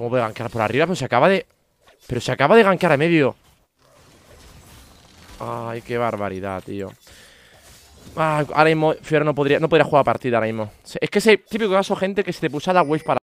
¿Cómo puede gankear por arriba? Pero se acaba de... Pero se acaba de gankear a medio Ay, qué barbaridad, tío ah, ahora mismo Fiora no podría, no podría jugar partida ahora mismo Es que ese típico caso, gente, que se te pusa la wave para